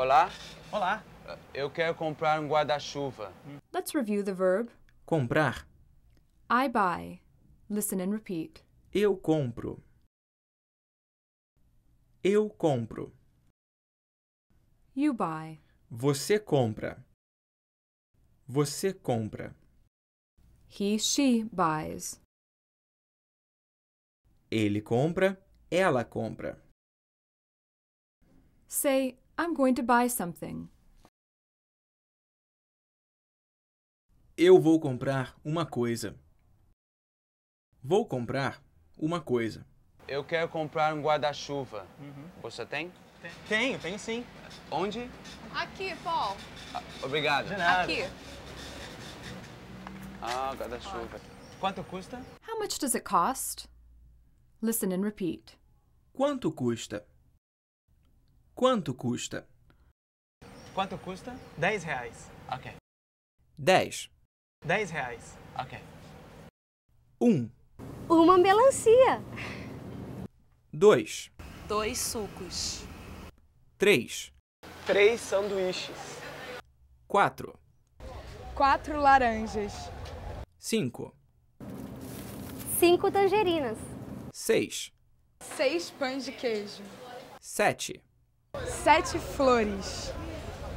Olá. Olá. Eu quero comprar um guarda-chuva. Let's review the verb. Comprar. I buy. Listen and repeat. Eu compro. Eu compro. You buy. Você compra. Você compra. He, she buys. Ele compra, ela compra. Say I'm going to buy something. Eu vou comprar uma coisa. Vou comprar uma coisa. Eu quero comprar um guarda-chuva. Uhum. Você tem? Tenho, tenho sim. Onde? Aqui, Paul. Ah, obrigado. De nada. Aqui. Ah, guarda-chuva. Quanto custa? How much does it cost? Listen and repeat. Quanto custa? Quanto custa? Quanto custa? 10 reais. Ok. 10. 10 reais. Ok. 1. Um. Uma melancia. 2. Dois sucos. 3. Três sanduíches. 4. Quatro laranjas. 5. Cinco tangerinas. 6. Seis pães de queijo. 7. Sete flores.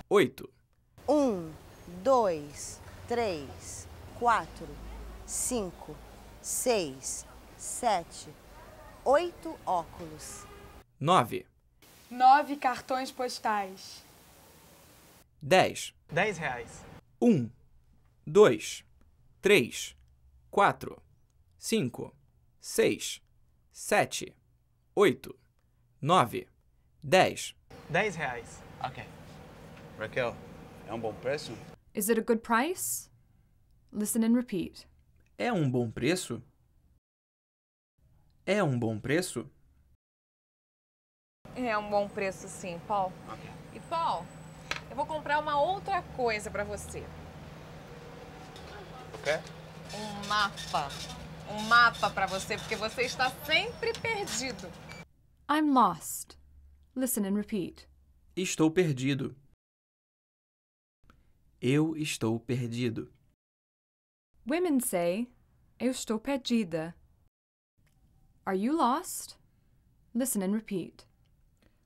Oito. Um, dois, três, quatro, cinco, seis, sete, oito óculos. Nove. Nove cartões postais. Dez. Dez reais. Um, dois, três, quatro, cinco, seis, sete, oito, nove. 10. 10 reais. Ok. Raquel, é um bom preço? Is it a good price? Listen and repeat. É um bom preço? É um bom preço? É um bom preço, sim, Paul. Okay. E, Paul, eu vou comprar uma outra coisa para você. O quê? Um mapa. Um mapa para você, porque você está sempre perdido. I'm lost. Listen and repeat. Estou perdido. Eu estou perdido. Women say, Eu estou perdida. Are you lost? Listen and repeat.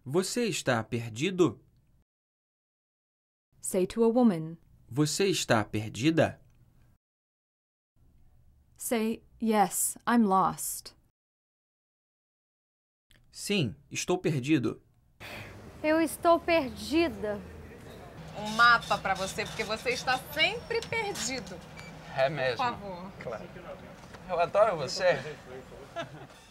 Você está perdido? Say to a woman. Você está perdida? Say, Yes, I'm lost. Sim, estou perdido. Eu estou perdida. Um mapa para você, porque você está sempre perdido. É mesmo? Por favor. Claro. Eu adoro você.